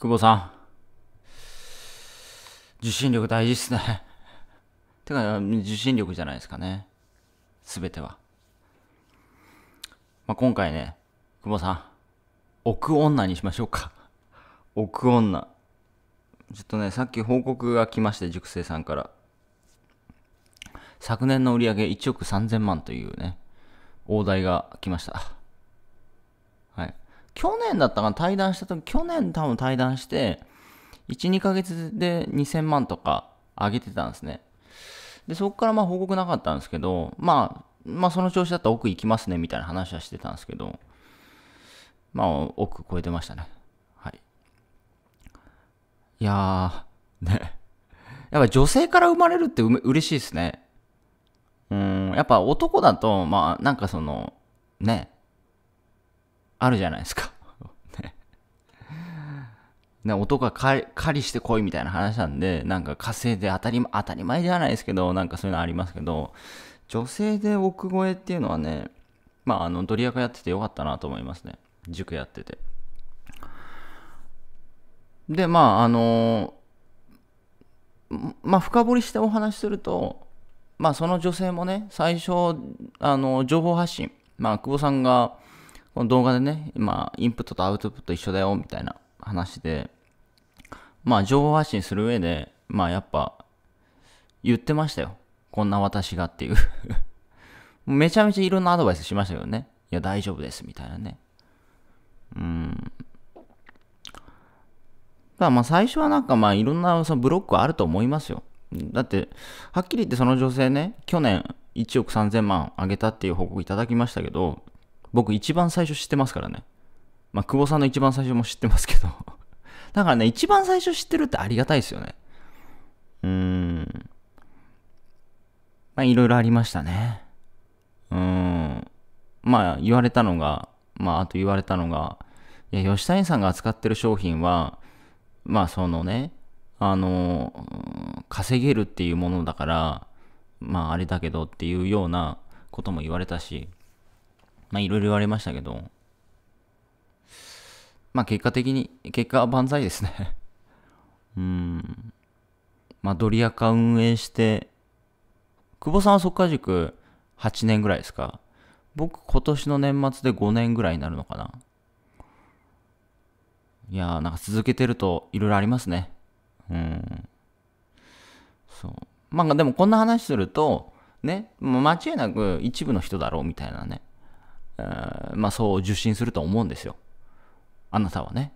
久保さん。受信力大事っすね。てか、受信力じゃないですかね。すべては。まあ、今回ね、久保さん、億女にしましょうか。億 女。ちょっとね、さっき報告が来まして、塾生さんから。昨年の売り上げ1億3000万というね、大台が来ました。去年だったかな、対談した時、去年多分対談して、1、2ヶ月で2000万とか上げてたんですね。で、そこからまあ報告なかったんですけど、まあ、まあその調子だったら奥行きますねみたいな話はしてたんですけど、まあ奥超えてましたね。はい。いやー、ね。やっぱ女性から生まれるってう嬉しいですね。うん、やっぱ男だと、まあなんかその、ね、あるじゃないですか。ね、男が狩りしてこいみたいな話なんで、なんか火星で当たり、当たり前じゃないですけど、なんかそういうのありますけど、女性で億超えっていうのはね、まあ、あの、ドリアカやっててよかったなと思いますね。塾やってて。で、まあ、あのまあ、深掘りしてお話しすると、まあ、その女性もね、最初、あの、情報発信、まあ、久保さんが、この動画でね、今、インプットとアウトプット一緒だよ、みたいな話で、まあ情報発信する上で、まあやっぱ言ってましたよ。こんな私がっていう めちゃめちゃいろんなアドバイスしましたけどね。いや大丈夫ですみたいなね。うん。だまあ最初はなんかまあいろんなそのブロックはあると思いますよ。だって、はっきり言ってその女性ね、去年1億3000万あげたっていう報告いただきましたけど、僕一番最初知ってますからね。まあ、久保さんの一番最初も知ってますけどだ からね、一番最初知ってるってありがたいですよね。うーん。まあ、いろいろありましたね。うーん。まあ、言われたのが、まあ、あと言われたのが、いや、吉谷さんが扱ってる商品は、まあ、そのね、あの、稼げるっていうものだから、まあ、あれだけどっていうようなことも言われたし、まあ、いろいろ言われましたけど、まあ結果的に、結果は万歳ですね うん。まあドリアカ運営して、久保さんは即家塾8年ぐらいですか。僕今年の年末で5年ぐらいになるのかな。いやーなんか続けてるといろいろありますね。うん。そう。まあでもこんな話すると、ね、もう間違いなく一部の人だろうみたいなね、まあそう受信すると思うんですよ。あなたはね。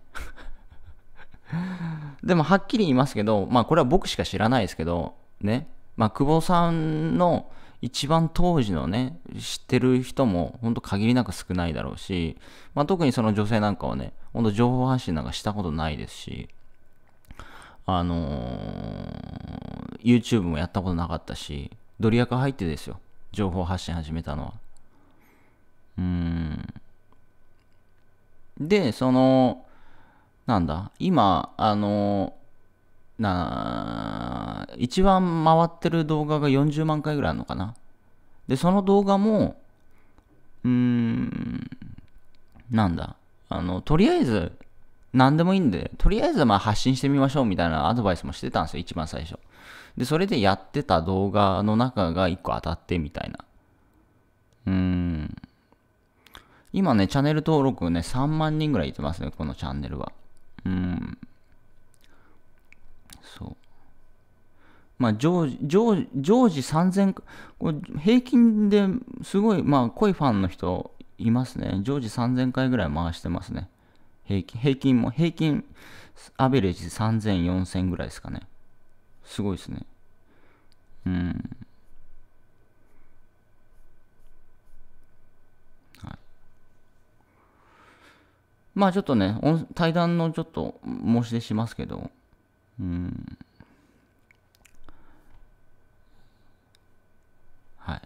でもはっきり言いますけど、まあこれは僕しか知らないですけど、ね、まあ久保さんの一番当時のね、知ってる人も本当限りなく少ないだろうし、まあ特にその女性なんかはね、ほんと情報発信なんかしたことないですし、あのー、YouTube もやったことなかったし、ドリアカ入ってですよ、情報発信始めたのは。うーん。で、その、なんだ、今、あの、な、一番回ってる動画が40万回ぐらいあるのかな。で、その動画も、うーん、なんだ、あの、とりあえず、何でもいいんで、とりあえずまあ発信してみましょうみたいなアドバイスもしてたんですよ、一番最初。で、それでやってた動画の中が1個当たってみたいな。うーん。今ね、チャンネル登録ね、3万人ぐらいいてますね、このチャンネルは。うん。そう。まあ、常時、常時、常時3000、平均ですごい、まあ、濃いファンの人いますね。常時3000回ぐらい回してますね。平均、平均も、平均、アベレージ3000、4000ぐらいですかね。すごいですね。うん。まあちょっとね、対談のちょっと申し出しますけど、うん。はい。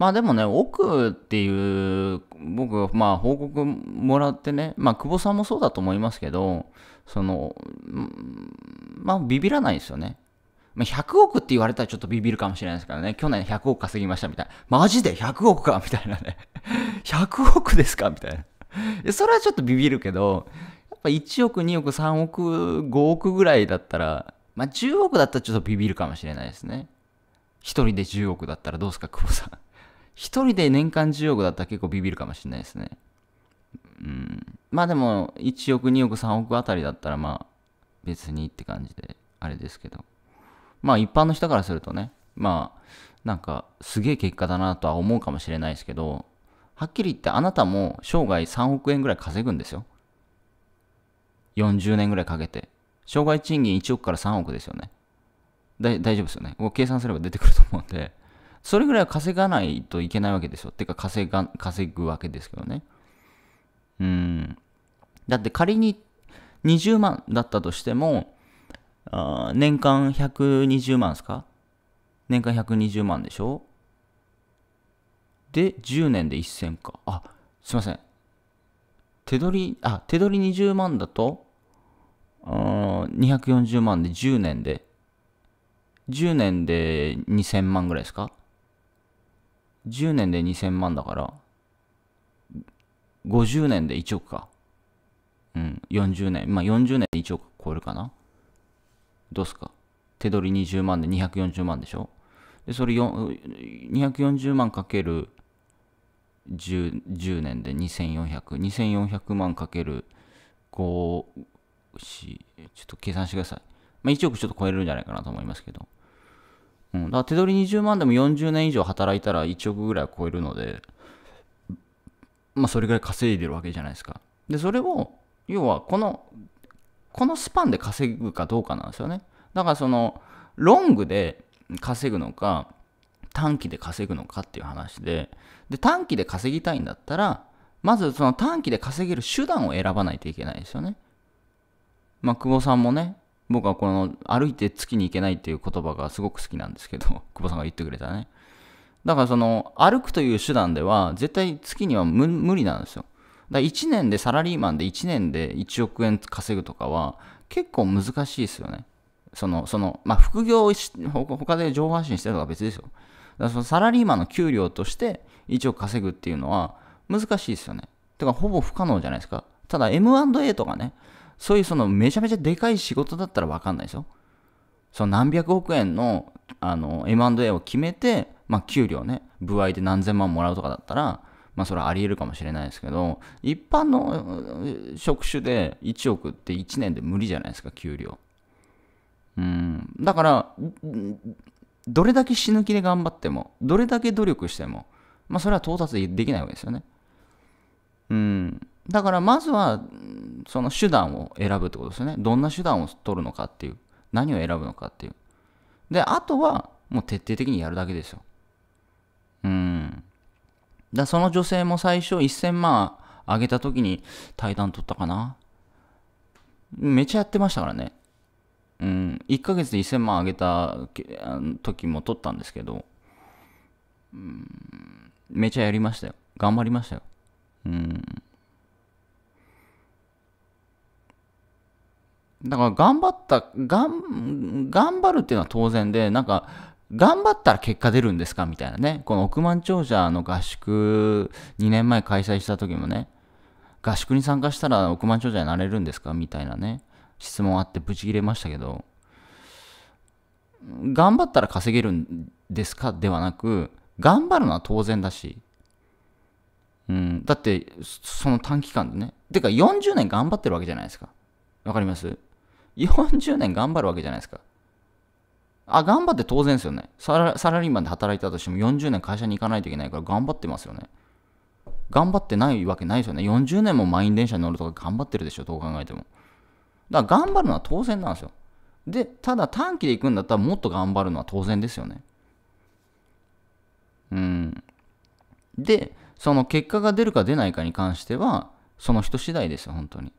まあでもね、奥っていう、僕、まあ報告もらってね、まあ久保さんもそうだと思いますけど、その、まあビビらないですよね。ま100億って言われたらちょっとビビるかもしれないですからね。去年100億稼ぎましたみたいな。マジで100億かみたいなね。100億ですかみたいな。それはちょっとビビるけど、やっぱ1億、2億、3億、5億ぐらいだったら、まあ10億だったらちょっとビビるかもしれないですね。一人で10億だったらどうですか、久保さん。一人で年間10億だったら結構ビビるかもしれないですね。うん。まあでも、1億、2億、3億あたりだったら、まあ、別にって感じで、あれですけど。まあ一般の人からするとね、まあ、なんか、すげえ結果だなとは思うかもしれないですけど、はっきり言ってあなたも生涯3億円ぐらい稼ぐんですよ。40年ぐらいかけて。生涯賃金1億から3億ですよね。大丈夫ですよね。計算すれば出てくると思うんで、それぐらいは稼がないといけないわけですよ。ってか稼が、稼ぐわけですけどね。うん。だって仮に20万だったとしても、あ年間120万ですか年間120万でしょで、10年で1000か。あ、すいません。手取り、あ、手取り20万だと、うん、240万で10年で、10年で2000万ぐらいですか ?10 年で2000万だから、50年で1億か。うん、40年。まあ、40年で1億超えるかな。どうすか手取り20万で240万でしょで、それ240万かける 10, 10年で2400、2400万かける5、4、ちょっと計算してください。まあ、1億ちょっと超えるんじゃないかなと思いますけど。うん、だから手取り20万でも40年以上働いたら1億ぐらいは超えるので、まあ、それぐらい稼いでるわけじゃないですか。で、それを、要はこの、このスパンで稼ぐかどうかなんですよね。だからその、ロングで稼ぐのか、短期で稼ぐのかっていう話でで短期で稼ぎたいんだったらまずその短期で稼げる手段を選ばないといけないですよね。まあ、久保さんもね僕はこの歩いて月に行けないっていう言葉がすごく好きなんですけど 久保さんが言ってくれたねだからその歩くという手段では絶対月には無理なんですよだから1年でサラリーマンで1年で1億円稼ぐとかは結構難しいですよねその、その、まあ、副業を他で情報発信してるのは別ですよ。だそのサラリーマンの給料として1億稼ぐっていうのは難しいですよね。てか、ほぼ不可能じゃないですか。ただ M&A とかね、そういうそのめちゃめちゃでかい仕事だったらわかんないですよ。その何百億円のあの M&A を決めて、まあ、給料ね、部合で何千万もらうとかだったら、まあ、それはあり得るかもしれないですけど、一般の職種で1億って1年で無理じゃないですか、給料。うん、だから、どれだけ死ぬ気で頑張っても、どれだけ努力しても、まあ、それは到達できないわけですよね。うん、だから、まずは、その手段を選ぶってことですよね。どんな手段を取るのかっていう。何を選ぶのかっていう。で、あとは、もう徹底的にやるだけですよ。うん。だその女性も最初1000万上げた時に対談取ったかな。めっちゃやってましたからね。うん、1ヶ月で1000万上げた時も取ったんですけど、うん、めちゃやりましたよ。頑張りましたよ。うん。だから頑張った、頑、頑張るっていうのは当然で、なんか、頑張ったら結果出るんですかみたいなね。この億万長者の合宿2年前開催した時もね、合宿に参加したら億万長者になれるんですかみたいなね。質問あってブチ切れましたけど、頑張ったら稼げるんですかではなく、頑張るのは当然だし、うん、だって、その短期間でね。てか、40年頑張ってるわけじゃないですか。わかります ?40 年頑張るわけじゃないですか。あ、頑張って当然ですよねサラ。サラリーマンで働いたとしても40年会社に行かないといけないから頑張ってますよね。頑張ってないわけないですよね。40年も満員電車に乗るとか頑張ってるでしょ、どう考えても。だから頑張るのは当然なんですよ。で、ただ短期で行くんだったらもっと頑張るのは当然ですよね。うん。で、その結果が出るか出ないかに関しては、その人次第ですよ、本当に。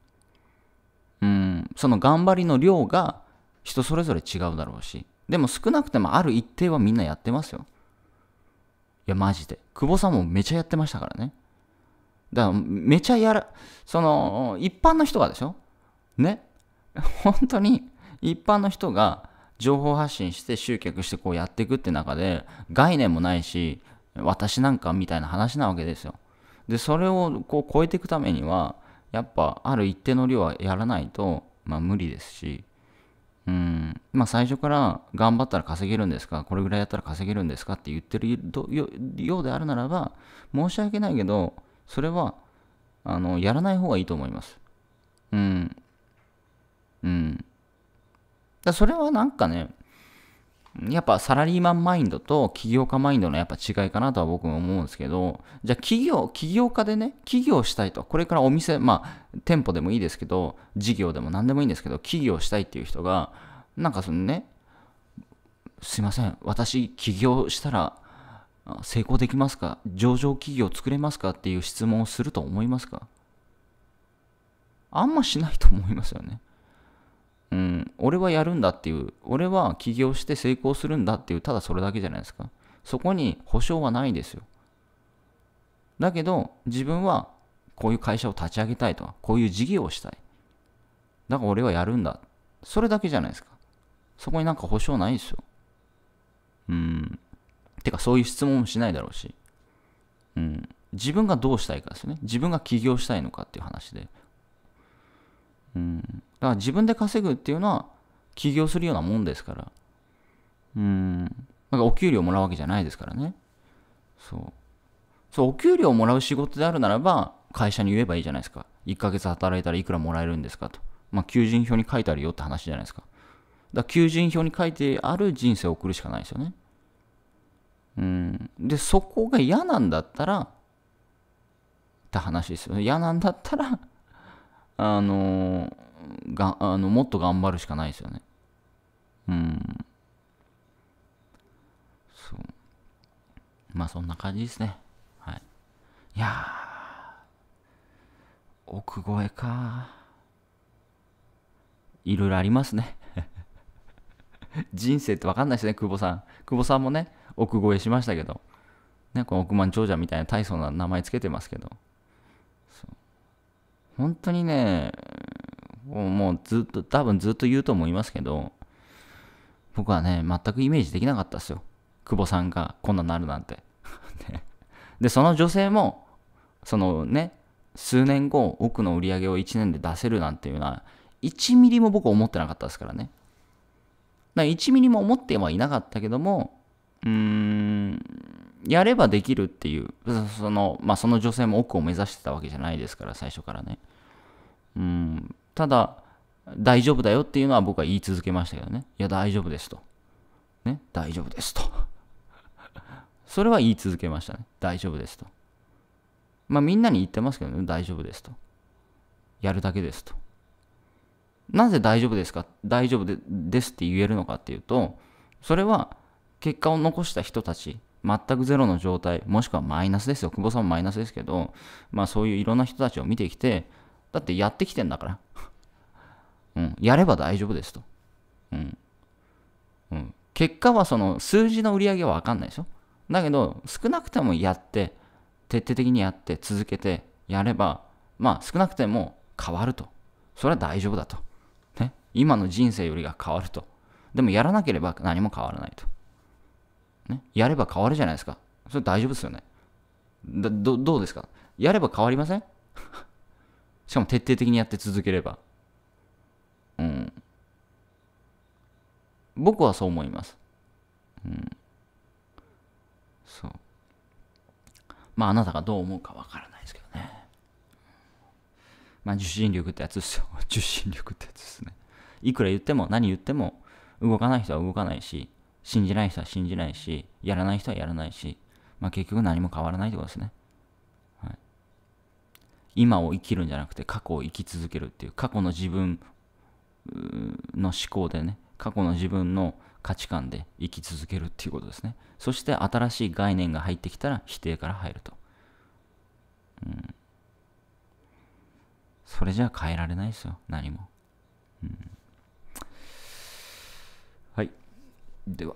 うん、その頑張りの量が人それぞれ違うだろうし、でも少なくてもある一定はみんなやってますよ。いや、マジで。久保さんもめちゃやってましたからね。だから、めちゃやら、その、一般の人がでしょね。本当に一般の人が情報発信して集客してこうやっていくって中で概念もないし私なんかみたいな話なわけですよ。でそれをこう超えていくためにはやっぱある一定の量はやらないと、まあ、無理ですしうんまあ最初から頑張ったら稼げるんですかこれぐらいやったら稼げるんですかって言ってるようであるならば申し訳ないけどそれはあのやらない方がいいと思います。うんうん。だそれはなんかね、やっぱサラリーマンマインドと起業家マインドのやっぱ違いかなとは僕も思うんですけど、じゃあ企業、起業家でね、起業したいと、これからお店、まあ店舗でもいいですけど、事業でも何でもいいんですけど、起業したいっていう人が、なんかそのね、すいません、私起業したら成功できますか上場企業作れますかっていう質問をすると思いますかあんましないと思いますよね。うん、俺はやるんだっていう、俺は起業して成功するんだっていう、ただそれだけじゃないですか。そこに保証はないですよ。だけど、自分はこういう会社を立ち上げたいとか、こういう事業をしたい。だから俺はやるんだ。それだけじゃないですか。そこになんか保証ないですよ。うん。てか、そういう質問もしないだろうし。うん。自分がどうしたいかですね。自分が起業したいのかっていう話で、うん、だから自分で稼ぐっていうのは起業するようなもんですから、うん、なんかお給料もらうわけじゃないですからね。そう。そう、お給料をもらう仕事であるならば、会社に言えばいいじゃないですか。1ヶ月働いたらいくらもらえるんですかと。まあ、求人票に書いてあるよって話じゃないですか。だから求人票に書いてある人生を送るしかないですよね。うん。で、そこが嫌なんだったら、って話ですよね。嫌なんだったらあのがあのもっと頑張るしかないですよね。うん。そう。まあそんな感じですね。はい。いや奥越えかいろいろありますね 人生って分かんないですね、久保さん。久保さんもね、奥越えしましたけど、ね、この億万長者みたいな大層な名前つけてますけど。本当にね、もうずっと、多分ずっと言うと思いますけど、僕はね、全くイメージできなかったですよ。久保さんがこんなになるなんて。で、その女性も、そのね、数年後、奥の売り上げを1年で出せるなんていうのは、1ミリも僕思ってなかったですからね。だから1ミリも思ってはいなかったけども、うーん、やればできるっていう、その、まあ、その女性も奥を目指してたわけじゃないですから、最初からね。うん、ただ、大丈夫だよっていうのは僕は言い続けましたけどね。いや、大丈夫ですと。ね、大丈夫ですと。それは言い続けましたね。大丈夫ですと。まあ、みんなに言ってますけどね、大丈夫ですと。やるだけですと。なぜ大丈夫ですか大丈夫ですって言えるのかっていうと、それは結果を残した人たち全くゼロの状態、もしくはマイナスですよ。久保さんもマイナスですけど、まあそういういろんな人たちを見てきて、だってやってきてんだから。うん、やれば大丈夫ですと。うん。うん、結果はその数字の売り上げはわかんないでしょ。だけど、少なくてもやって、徹底的にやって、続けてやれば、まあ少なくても変わると。それは大丈夫だと。ね。今の人生よりが変わると。でもやらなければ何も変わらないと。ね、やれば変わるじゃないですか。それ大丈夫ですよね。ど、どうですかやれば変わりません しかも徹底的にやって続ければ。うん。僕はそう思います。うん。そう。まあ、あなたがどう思うかわからないですけどね。まあ、受信力ってやつですよ。受信力ってやつですね。いくら言っても、何言っても、動かない人は動かないし、信じない人は信じないし、やらない人はやらないし、まあ、結局何も変わらないってことですね。はい、今を生きるんじゃなくて過去を生き続けるっていう、過去の自分の思考でね、過去の自分の価値観で生き続けるっていうことですね。そして新しい概念が入ってきたら否定から入ると。うん。それじゃ変えられないですよ、何も。うん Deux.